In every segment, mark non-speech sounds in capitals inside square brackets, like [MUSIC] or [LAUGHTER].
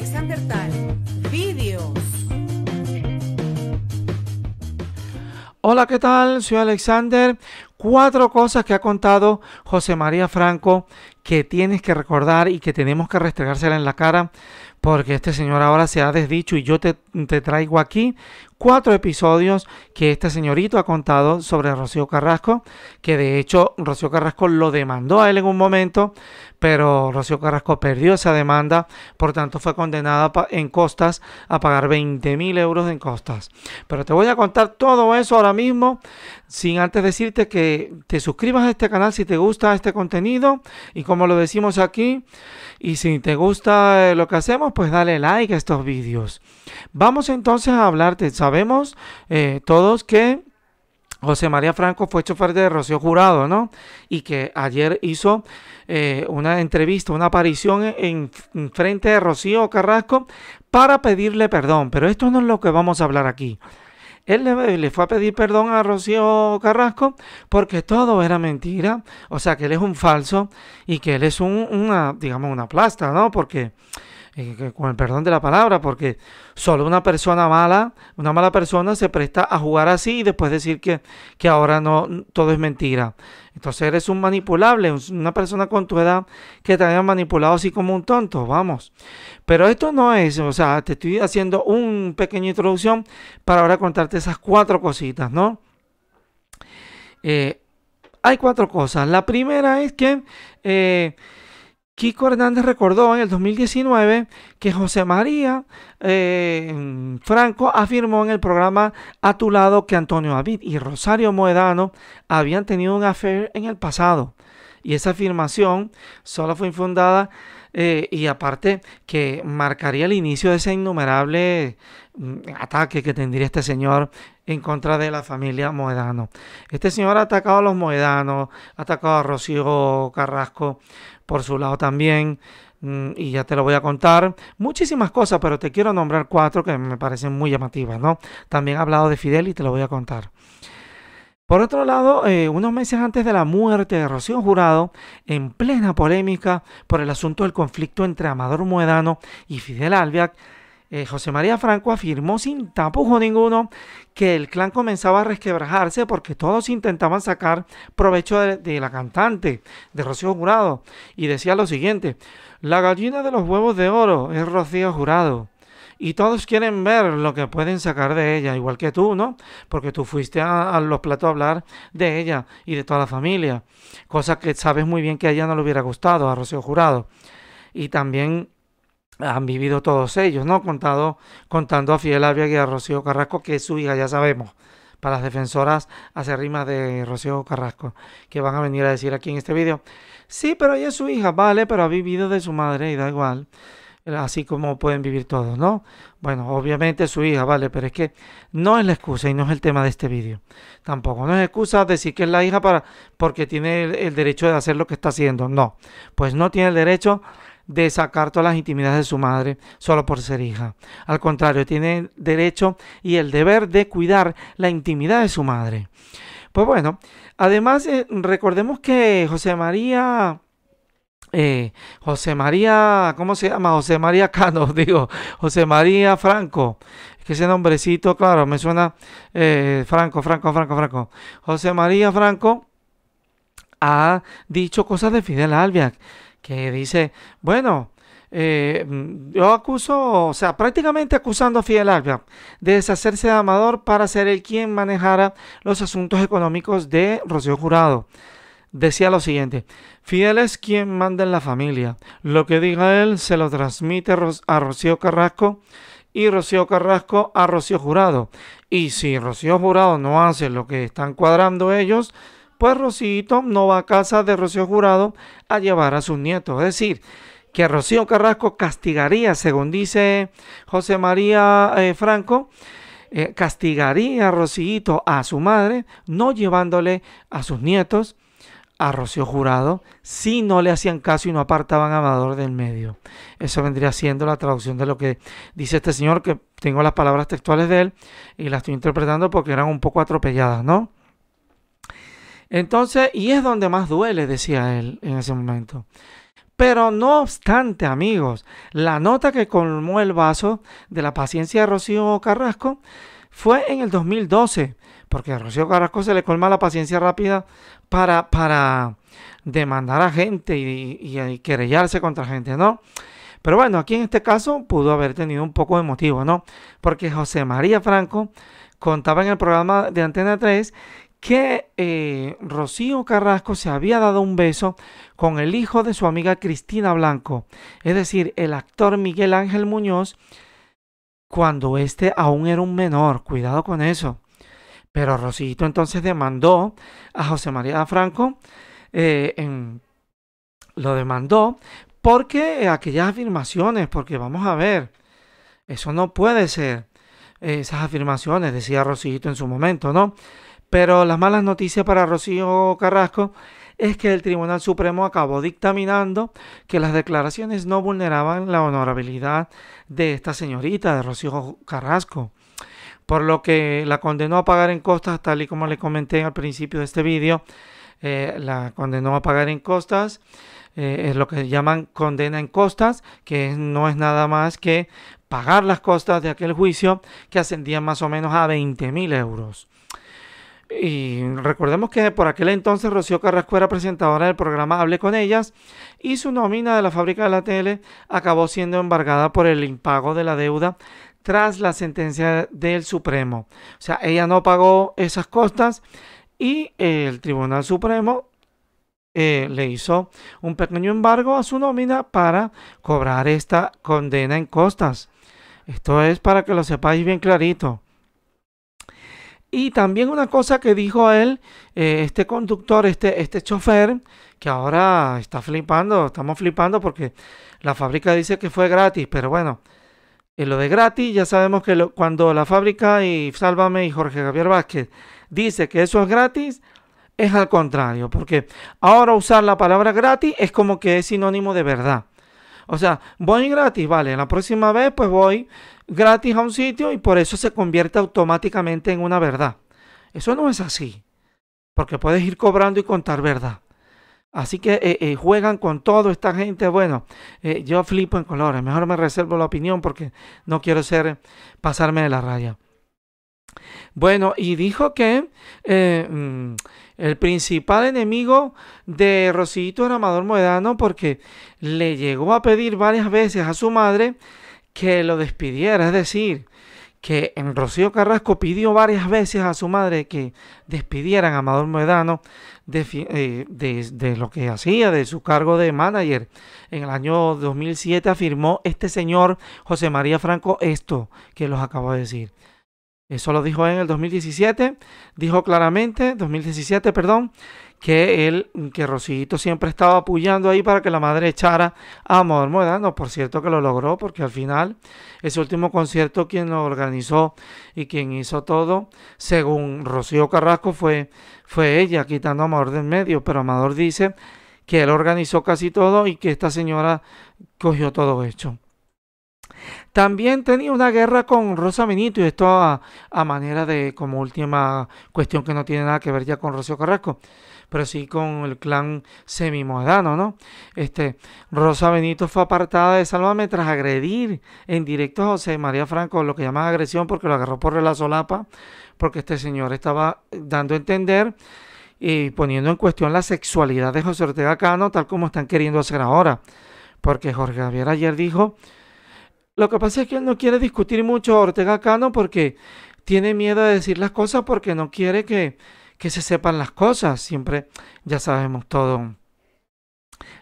Alexander Tal. videos. Hola, ¿qué tal? Soy Alexander. Cuatro cosas que ha contado José María Franco que tienes que recordar y que tenemos que restregársela en la cara porque este señor ahora se ha desdicho y yo te te traigo aquí cuatro episodios que este señorito ha contado sobre Rocío Carrasco, que de hecho Rocío Carrasco lo demandó a él en un momento, pero Rocío Carrasco perdió esa demanda, por tanto fue condenada en costas a pagar 20.000 mil euros en costas. Pero te voy a contar todo eso ahora mismo, sin antes decirte que te suscribas a este canal si te gusta este contenido y como lo decimos aquí, y si te gusta eh, lo que hacemos, pues dale like a estos vídeos. Vamos entonces a hablarte. Sabemos eh, todos que José María Franco fue chofer de Rocío Jurado, ¿no? Y que ayer hizo eh, una entrevista, una aparición en, frente de Rocío Carrasco para pedirle perdón. Pero esto no es lo que vamos a hablar aquí. Él le, fue a pedir perdón a Rocío Carrasco porque todo era mentira. O sea, que él es un falso y que él es una, digamos, una plasta, ¿no? Porque eh, con el perdón de la palabra, porque solo una persona mala, una mala persona se presta a jugar así y después decir que, que ahora no, todo es mentira. Entonces eres un manipulable, una persona con tu edad que te haya manipulado así como un tonto, vamos. Pero esto no es, o sea, te estoy haciendo una pequeña introducción para ahora contarte esas cuatro cositas, ¿no? Eh, hay cuatro cosas. La primera es que eh, Kiko Hernández recordó en el 2019 que José María eh, Franco afirmó en el programa A tu lado que Antonio David y Rosario Moedano habían tenido un affair en el pasado. Y esa afirmación solo fue infundada eh, y aparte que marcaría el inicio de ese innumerable mm, ataque que tendría este señor en contra de la familia Moedano. Este señor ha atacado a los Moedanos, ha atacado a Rocío Carrasco por su lado también, mm, y ya te lo voy a contar. Muchísimas cosas, pero te quiero nombrar cuatro que me parecen muy llamativas, ¿no? También ha hablado de Fidel y te lo voy a contar. Por otro lado, eh, unos meses antes de la muerte de Rocío Jurado, en plena polémica por el asunto del conflicto entre Amador Moedano y Fidel Albiac, eh, José María Franco afirmó sin tapujo ninguno que el clan comenzaba a resquebrajarse porque todos intentaban sacar provecho de, la cantante, de Rocío Jurado, y decía lo siguiente, la gallina de los huevos de oro es Rocío Jurado y todos quieren ver lo que pueden sacar de ella, igual que tú, ¿no? Porque tú fuiste a, a, los platos a hablar de ella y de toda la familia, cosa que sabes muy bien que a ella no le hubiera gustado, a Rocío Jurado. Y también han vivido todos ellos, ¿no? Contado, contando a Fidel Avia y a Rocío Carrasco, que es su hija, ya sabemos, para las defensoras rimas de Rocío Carrasco, que van a venir a decir aquí en este video. Sí, pero ella es su hija, vale, pero ha vivido de su madre y da igual. Eh, así como pueden vivir todos, ¿no? Bueno, obviamente su hija, vale, pero es que no es la excusa y no es el tema de este vídeo. Tampoco, no es excusa decir que es la hija para, porque tiene el derecho de hacer lo que está haciendo. No, pues no tiene el derecho de sacar todas las intimidades de su madre solo por ser hija. Al contrario, tiene derecho y el deber de cuidar la intimidad de su madre. Pues bueno, además eh, recordemos que José María... Eh, José María, ¿cómo se llama? José María Cano, [LAUGHS] digo, José María Franco, que ese nombrecito, claro, me suena eh, Franco, Franco, Franco, Franco. José María Franco ha dicho cosas de Fidel Albiac que dice, bueno, eh, mm, yo acuso, o sea, prácticamente acusando a Fidel Alba de deshacerse de Amador para ser el quien manejara los asuntos económicos de Rocío Jurado. Decía lo siguiente, Fidel es quien manda en la familia, lo que diga él se lo transmite a Rocío Carrasco y Rocío Carrasco a Rocío Jurado. Y si Rocío Jurado no hace lo que están cuadrando ellos, pues Rocío no va a casa de Rocío Jurado a llevar a sus nietos. Es decir, que Rocío Carrasco castigaría, según dice José María eh, Franco, eh, castigaría a Rocío a su madre, no llevándole a sus nietos a Rocío Jurado, si no le hacían caso y no apartaban a Amador del medio. Eso vendría siendo la traducción de lo que dice este señor, que tengo las palabras textuales de él y las estoy interpretando porque eran un poco atropelladas, ¿no? Entonces, y es donde más duele, decía él en ese momento. Pero no obstante, amigos, la nota que colmó el vaso de la paciencia de Rocío Carrasco fue en el 2012, porque a Rocío Carrasco se le colma la paciencia rápida para, para demandar a gente y querellarse contra gente, ¿no? Pero bueno, aquí en este caso pudo haber tenido un poco de motivo, ¿no? Porque José María Franco contaba en el programa de Antena 3 que eh, Rocío Carrasco se había dado un beso con el hijo de su amiga Cristina Blanco, es decir, el actor Miguel Ángel Muñoz, cuando éste aún era un menor. Cuidado con eso. Pero Rosito entonces demandó a José María Franco, eh, lo demandó porque aquellas afirmaciones, porque vamos a ver, eso no puede ser. Esas afirmaciones, decía Rocío en su momento, ¿no? Pero las malas noticias para Rocío Carrasco es que el Tribunal Supremo acabó dictaminando que las declaraciones no vulneraban la honorabilidad de esta señorita, de Rocío Carrasco, por lo que la condenó a pagar en costas, tal y como le comenté al principio de este vídeo, eh, la condenó a pagar en costas, eh, es lo que llaman condena en costas, que no es nada más que pagar las costas de aquel juicio que ascendía más o menos a 20.000 mil euros. Y recordemos que por aquel entonces Rocío Carrasco era presentadora del programa Hable con ellas y su nómina de la fábrica de la tele acabó siendo embargada por el impago de la deuda tras la sentencia del Supremo. O sea, ella no pagó esas costas y el Tribunal Supremo eh, le hizo un pequeño embargo a su nómina para cobrar esta condena en costas. Esto es para que lo sepáis bien clarito. Y también una cosa que dijo él, eh, este conductor, este, este chofer, que ahora está flipando, estamos flipando porque la fábrica dice que fue gratis, pero bueno, en eh, lo de gratis ya sabemos que cuando la fábrica y Sálvame y Jorge Javier Vázquez dice que eso es gratis, es al contrario, porque ahora usar la palabra gratis es como que es sinónimo de verdad. O sea, voy gratis, vale, la próxima vez pues voy gratis a un sitio y por eso se convierte automáticamente en una verdad. Eso no es así, porque puedes ir cobrando y contar verdad. Así que eh, eh, juegan con todo esta gente. Bueno, eh, yo flipo en colores. Mejor me reservo la opinión porque no quiero ser pasarme de la raya. Bueno, y dijo que eh, mm, el principal enemigo de Rocío era Amador Moedano porque le llegó a pedir varias veces a su madre que lo despidiera, es decir, que en Rocío Carrasco pidió varias veces a su madre que despidieran a Amador Moedano de, eh, de, lo que hacía, de su cargo de manager. En el año 2007 afirmó este señor José María Franco esto que los acabo de decir. Eso lo dijo en el 2017, dijo claramente, 2017, perdón, que él, que siempre estaba apoyando ahí para que la madre echara a No, Por cierto que lo logró, porque al final ese último concierto quien lo organizó y quien hizo todo, según Rocío Carrasco, fue, fue ella, quitando a Amador del medio. Pero Amador dice que él organizó casi todo y que esta señora cogió todo hecho. También tenía una guerra con Rosa Benito, y esto a, manera de como última cuestión que no tiene nada que ver ya con Rocío Carrasco, pero sí con el clan semi modano ¿no? Este, Rosa Benito fue apartada de salvame tras agredir en directo a José María Franco, lo que llaman agresión, porque lo agarró por la solapa, porque este señor estaba dando a entender y poniendo en cuestión la sexualidad de José Ortega Cano, tal como están queriendo hacer ahora. Porque Jorge Javier ayer dijo lo que pasa es que él no quiere discutir mucho a Ortega Cano porque tiene miedo de decir las cosas porque no quiere que, que se sepan las cosas. Siempre ya sabemos todo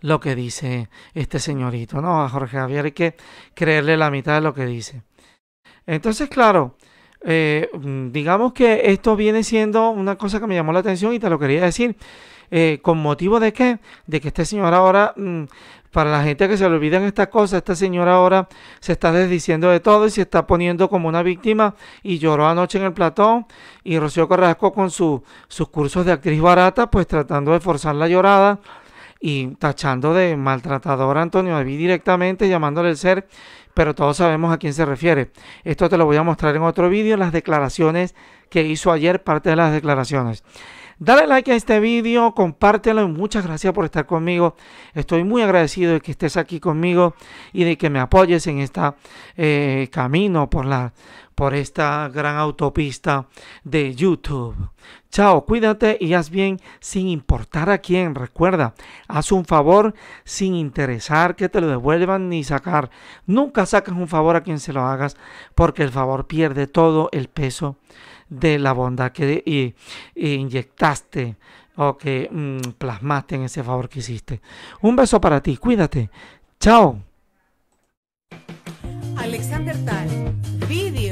lo que dice este señorito, ¿no? A Jorge Javier hay que creerle la mitad de lo que dice. Entonces, claro, eh, mm, digamos que esto viene siendo una cosa que me llamó la atención y te lo quería decir. Eh, ¿Con motivo de qué? De que este señor ahora mm, para la gente que se le en esta cosa esta señora ahora se está desdiciendo de todo y se está poniendo como una víctima y lloró anoche en el platón y Rocío Carrasco con su, sus cursos de actriz barata, pues tratando de forzar la llorada y tachando de maltratador a Antonio David directamente, llamándole el ser, pero todos sabemos a quién se refiere. Esto te lo voy a mostrar en otro vídeo, las declaraciones que hizo ayer, parte de las declaraciones. Dale like a este video, compártelo y muchas gracias por estar conmigo. Estoy muy agradecido de que estés aquí conmigo y de que me apoyes en este camino por la, por esta gran autopista de YouTube. Chao, cuídate y haz bien sin importar a quién. Recuerda, haz un favor sin interesar que te lo devuelvan ni sacar. Nunca sacas un favor a quien se lo hagas porque el favor pierde todo el peso de la bondad que inyectaste o que mm, plasmaste en ese favor que hiciste. Un beso para ti, cuídate. Chao. Alexander Tal,